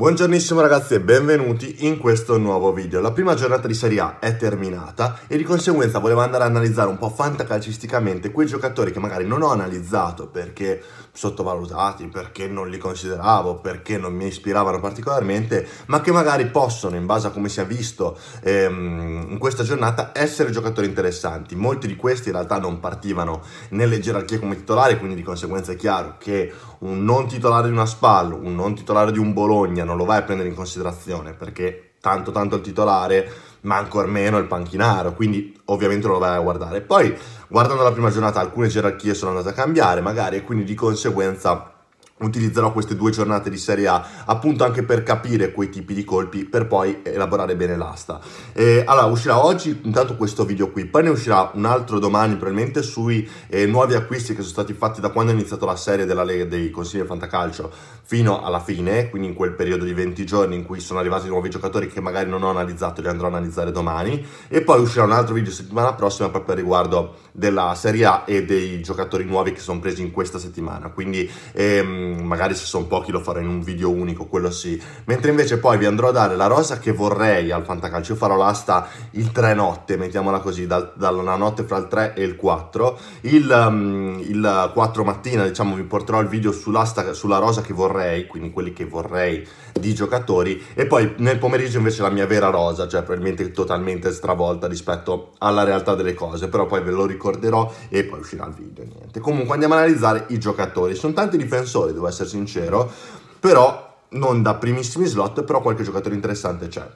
Buongiornissimo ragazzi e benvenuti in questo nuovo video. La prima giornata di Serie A è terminata e di conseguenza volevo andare ad analizzare un po' fantacalcisticamente quei giocatori che magari non ho analizzato perché sottovalutati, perché non li consideravo, perché non mi ispiravano particolarmente, ma che magari possono, in base a come si è visto ehm, in questa giornata, essere giocatori interessanti. Molti di questi in realtà non partivano nelle gerarchie come titolare, quindi di conseguenza è chiaro che un non titolare di una SPAL, un non titolare di un Bologna, non lo vai a prendere in considerazione perché tanto tanto il titolare, ma ancora meno il panchinaro, quindi ovviamente non lo vai a guardare. Poi, guardando la prima giornata, alcune gerarchie sono andate a cambiare magari e quindi di conseguenza utilizzerò queste due giornate di Serie A appunto anche per capire quei tipi di colpi per poi elaborare bene l'asta eh, allora uscirà oggi intanto questo video qui poi ne uscirà un altro domani probabilmente sui eh, nuovi acquisti che sono stati fatti da quando è iniziata la serie della Lega dei consigli del fantacalcio fino alla fine quindi in quel periodo di 20 giorni in cui sono arrivati nuovi giocatori che magari non ho analizzato li andrò a analizzare domani e poi uscirà un altro video settimana prossima proprio riguardo della Serie A e dei giocatori nuovi che sono presi in questa settimana quindi ehm, magari se sono pochi lo farò in un video unico, quello sì. Mentre invece poi vi andrò a dare la rosa che vorrei al Fantacalcio, io farò l'asta il 3 notte, mettiamola così, dal, dalla notte fra il 3 e il 4. Il, um, il 4 mattina, diciamo, vi porterò il video sull'asta, sulla rosa che vorrei, quindi quelli che vorrei di giocatori, e poi nel pomeriggio invece la mia vera rosa, cioè probabilmente totalmente stravolta rispetto alla realtà delle cose, però poi ve lo ricorderò e poi uscirà il video, niente. Comunque andiamo a analizzare i giocatori, sono tanti difensori devo essere sincero, però non da primissimi slot, però qualche giocatore interessante c'è.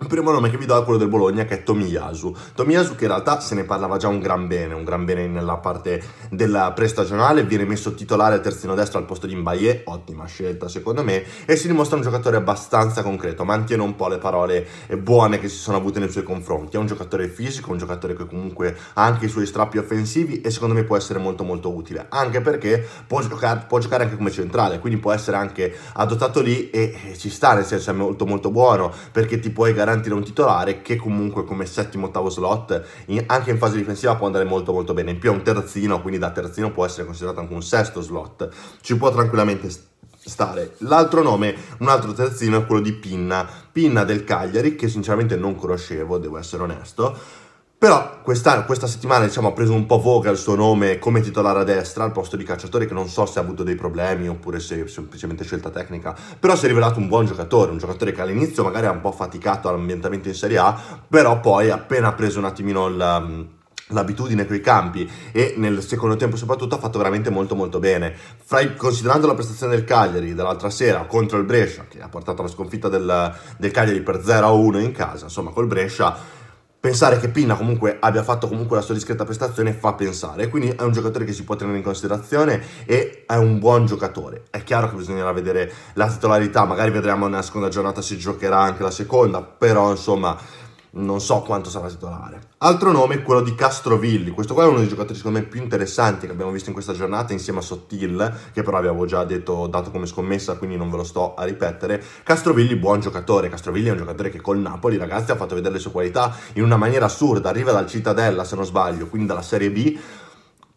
Il primo nome che vi do è quello del Bologna che è Tomiyasu. Tomiyasu che in realtà se ne parlava già un gran bene, un gran bene nella parte della prestagionale, viene messo titolare terzino destro al posto di Mbaye, ottima scelta secondo me, e si dimostra un giocatore abbastanza concreto, mantiene un po' le parole eh, buone che si sono avute nei suoi confronti, è un giocatore fisico, un giocatore che comunque ha anche i suoi strappi offensivi e secondo me può essere molto molto utile, anche perché può, giocare, può giocare anche come centrale, quindi può essere anche adottato lì e, e eh, ci sta, nel senso è molto molto buono perché ti puoi garantire garantire un titolare che comunque come settimo ottavo slot in, anche in fase difensiva può andare molto molto bene in più è un terzino quindi da terzino può essere considerato anche un sesto slot ci può tranquillamente stare l'altro nome un altro terzino è quello di Pinna Pinna del Cagliari che sinceramente non conoscevo devo essere onesto però questa, questa settimana diciamo, ha preso un po' voga il suo nome come titolare a destra al posto di calciatore che non so se ha avuto dei problemi oppure se è semplicemente scelta tecnica, però si è rivelato un buon giocatore, un giocatore che all'inizio magari ha un po' faticato all'ambientamento in Serie A, però poi appena ha preso un attimino il um, l'abitudine i campi e nel secondo tempo soprattutto ha fatto veramente molto molto bene Fra, considerando la prestazione del Cagliari dell'altra sera contro il Brescia che ha portato alla sconfitta del, del Cagliari per 0-1 in casa insomma col Brescia pensare che Pinna comunque abbia fatto comunque la sua discreta prestazione fa pensare, quindi è un giocatore che si può tenere in considerazione e è un buon giocatore. È chiaro che bisognerà vedere la titolarità, magari vedremo nella seconda giornata se giocherà anche la seconda, però insomma non so quanto sarà titolare. Altro nome è quello di Castrovilli, questo qua è uno dei giocatori secondo me più interessanti che abbiamo visto in questa giornata insieme a Sottil, che però avevo già detto, dato come scommessa, quindi non ve lo sto a ripetere. Castrovilli buon giocatore, Castrovilli è un giocatore che col Napoli ragazzi ha fatto vedere le sue qualità in una maniera assurda, arriva dal Cittadella se non sbaglio, quindi dalla Serie B,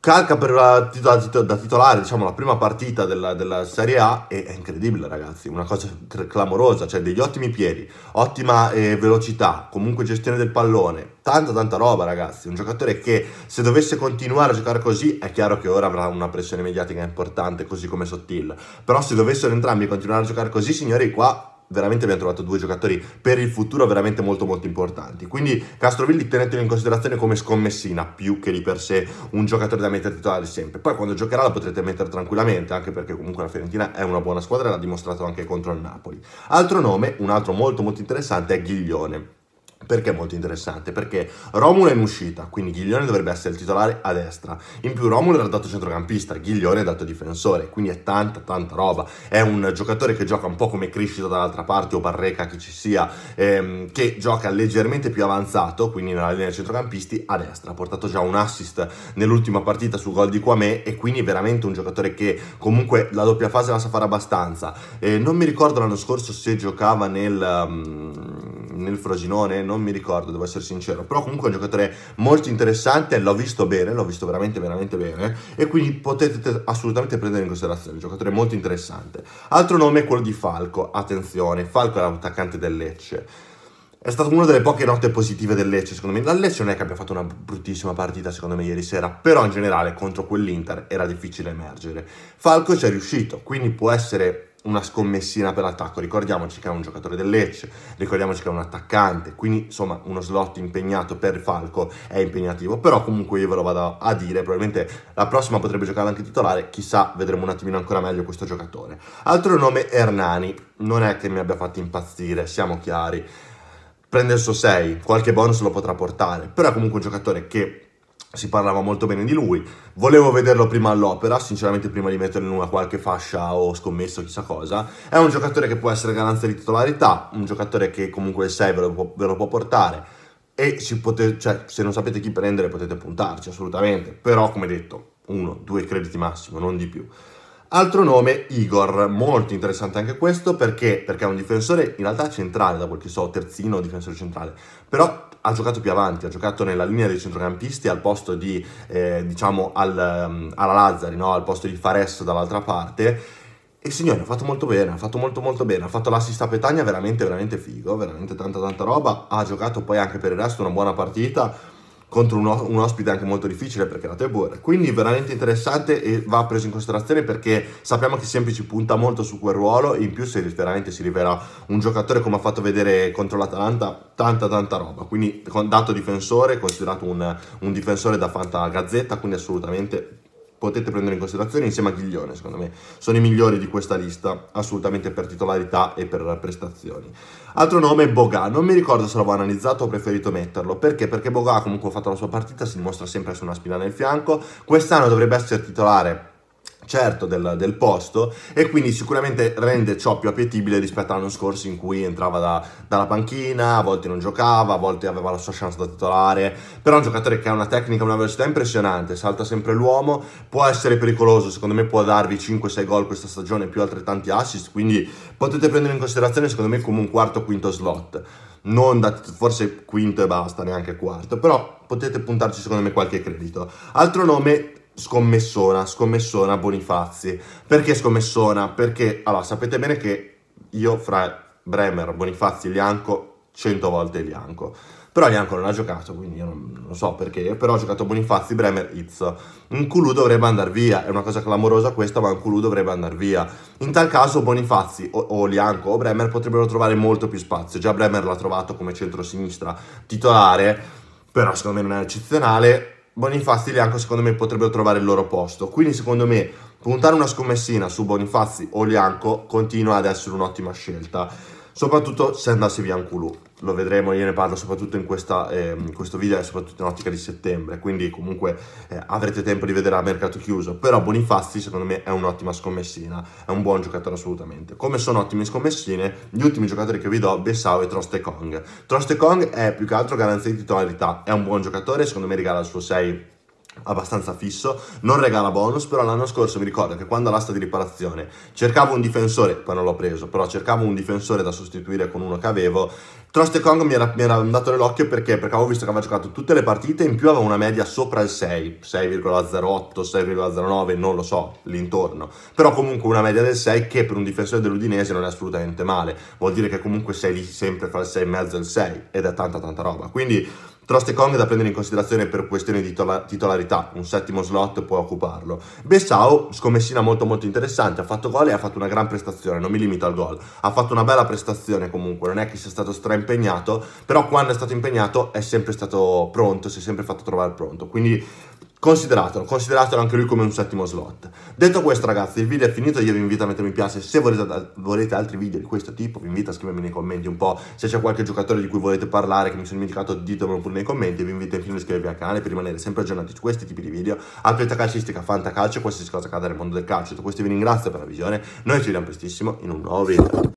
calca per la, da, da, titolare diciamo, la prima partita della, della Serie A e è incredibile ragazzi, una cosa clamorosa, cioè degli ottimi piedi, ottima eh, velocità, comunque gestione del pallone, tanta tanta roba ragazzi, un giocatore che se dovesse continuare a giocare così è chiaro che ora avrà una pressione mediatica importante così come Sottil, però se dovessero entrambi continuare a giocare così signori qua veramente abbiamo trovato due giocatori per il futuro veramente molto molto importanti. Quindi Castrovilli tenetelo in considerazione come scommessina, più che di per sé un giocatore da mettere titolare sempre. Poi quando giocherà la potrete mettere tranquillamente, anche perché comunque la Fiorentina è una buona squadra e l'ha dimostrato anche contro il Napoli. Altro nome, un altro molto molto interessante, è Ghiglione perché è molto interessante? Perché Romulo è in uscita, quindi Ghiglione dovrebbe essere il titolare a destra. In più Romulo era dato centrocampista, Ghiglione è dato difensore, quindi è tanta tanta roba. È un giocatore che gioca un po' come Criscito dall'altra parte o Barreca, che ci sia, ehm, che gioca leggermente più avanzato, quindi nella linea dei centrocampisti, a destra. Ha portato già un assist nell'ultima partita su gol di Quame e quindi è veramente un giocatore che comunque la doppia fase la sa fare abbastanza. Eh, non mi ricordo l'anno scorso se giocava nel... Um, nel Frosinone, non mi ricordo, devo essere sincero, però comunque è un giocatore molto interessante, l'ho visto bene, l'ho visto veramente veramente bene e quindi potete assolutamente prendere in considerazione, un giocatore molto interessante. Altro nome è quello di Falco, attenzione, Falco è l'attaccante del Lecce. È stata una delle poche note positive del Lecce, secondo me. La Lecce non è che abbia fatto una bruttissima partita, secondo me, ieri sera, però in generale contro quell'Inter era difficile emergere. Falco ci è riuscito, quindi può essere una scommessina per l'attacco. Ricordiamoci che è un giocatore del Lecce, ricordiamoci che è un attaccante, quindi insomma uno slot impegnato per Falco è impegnativo, però comunque io ve lo vado a dire, probabilmente la prossima potrebbe giocare anche titolare, chissà, vedremo un attimino ancora meglio questo giocatore. Altro nome Hernani, non è che mi abbia fatto impazzire, siamo chiari. Prende il suo 6, qualche bonus lo potrà portare, però è comunque un giocatore che si parlava molto bene di lui. Volevo vederlo prima all'opera, sinceramente prima di metterlo in una qualche fascia o scommesso chissà cosa. È un giocatore che può essere garanzia di titolarità, un giocatore che comunque il 6 ve lo può, ve lo può portare e pote, cioè, se non sapete chi prendere potete puntarci assolutamente, però come detto, uno, due crediti massimo, non di più. Altro nome, Igor, molto interessante anche questo perché, perché è un difensore in realtà centrale, da quel che so, terzino o difensore centrale, però ha giocato più avanti, ha giocato nella linea dei centrocampisti al posto di, eh, diciamo, al, um, alla Lazzari, no? al posto di Fares dall'altra parte. E signore, ha fatto molto bene, ha fatto molto molto bene, ha fatto l'assist a Petagna veramente veramente figo, veramente tanta tanta roba, ha giocato poi anche per il resto una buona partita, contro un, un, ospite anche molto difficile perché la Tebor. Quindi veramente interessante e va preso in considerazione perché sappiamo che sempre ci punta molto su quel ruolo. In più, se veramente si rivela un giocatore come ha fatto vedere contro l'Atalanta, tanta tanta roba. Quindi, dato difensore, considerato un, un difensore da Fanta Gazzetta, quindi assolutamente potete prendere in considerazione insieme a Ghiglione, secondo me, sono i migliori di questa lista, assolutamente per titolarità e per prestazioni. Altro nome è Boga, non mi ricordo se l'avevo analizzato o preferito metterlo, perché? Perché Boga comunque ha fatto la sua partita, si dimostra sempre su una spina nel fianco, quest'anno dovrebbe essere titolare certo del, del, posto e quindi sicuramente rende ciò più appetibile rispetto all'anno scorso in cui entrava da, dalla panchina, a volte non giocava, a volte aveva la sua chance da titolare, però è un giocatore che ha una tecnica, una velocità impressionante, salta sempre l'uomo, può essere pericoloso, secondo me può darvi 5-6 gol questa stagione più altrettanti assist, quindi potete prendere in considerazione secondo me come un quarto o quinto slot non da forse quinto e basta, neanche quarto, però potete puntarci secondo me qualche credito. Altro nome scommessona, scommessona Bonifazzi. Perché scommessona? Perché, allora, sapete bene che io fra Bremer, Bonifazzi, Lianco, cento volte Lianco. Però Lianco non ha giocato, quindi io non, non so perché, però ha giocato Bonifazzi, Bremer, Izzo. Un culù dovrebbe andare via, è una cosa clamorosa questa, ma un culù dovrebbe andare via. In tal caso Bonifazzi o, o Lianco o Bremer potrebbero trovare molto più spazio. Già Bremer l'ha trovato come centrosinistra titolare, però secondo me non è eccezionale Bonifazzi e Lianco secondo me potrebbero trovare il loro posto. Quindi secondo me puntare una scommessina su Bonifazzi o Lianco continua ad essere un'ottima scelta, soprattutto se andassi via Anculù lo vedremo, io ne parlo soprattutto in, questa, eh, in questo video soprattutto in ottica di settembre, quindi comunque eh, avrete tempo di vedere a mercato chiuso, però Bonifazzi secondo me è un'ottima scommessina, è un buon giocatore assolutamente. Come sono ottime scommessine, gli ultimi giocatori che vi do, Bessau e Troste Kong. Troste Kong è più che altro garanzia di titolarità, è un buon giocatore, secondo me regala il suo 6 abbastanza fisso, non regala bonus, però l'anno scorso mi ricordo che quando all'asta di riparazione cercavo un difensore, poi non l'ho preso, però cercavo un difensore da sostituire con uno che avevo, e Kong mi era, mi era andato nell'occhio perché, perché avevo visto che aveva giocato tutte le partite, in più aveva una media sopra il 6, 6,08, 6,09, non lo so, l'intorno, però comunque una media del 6 che per un difensore dell'Udinese non è assolutamente male, vuol dire che comunque sei lì sempre fra il 6,5 e il 6 ed è tanta tanta roba, quindi Trostekong è da prendere in considerazione per questioni di tola- titolarità, un settimo slot può occuparlo. Bessau, scommessina molto molto interessante, ha fatto gol e ha fatto una gran prestazione, non mi limito al gol. Ha fatto una bella prestazione comunque, non è che sia stato straimpegnato, però quando è stato impegnato è sempre stato pronto, si è sempre fatto trovare pronto. Quindi Consideratelo, consideratelo anche lui come un settimo slot. Detto questo ragazzi, il video è finito, io vi invito a mettere mi piace, se volete, volete, altri video di questo tipo vi invito a scrivermi nei commenti un po', se c'è qualche giocatore di cui volete parlare che mi sono dimenticato ditemelo pure nei commenti, vi invito infine a iscrivervi al canale per rimanere sempre aggiornati su questi tipi di video, attualità calcistica, fantacalcio, qualsiasi cosa accada nel mondo del calcio, Tutto questo vi ringrazio per la visione, noi ci vediamo prestissimo in un nuovo video.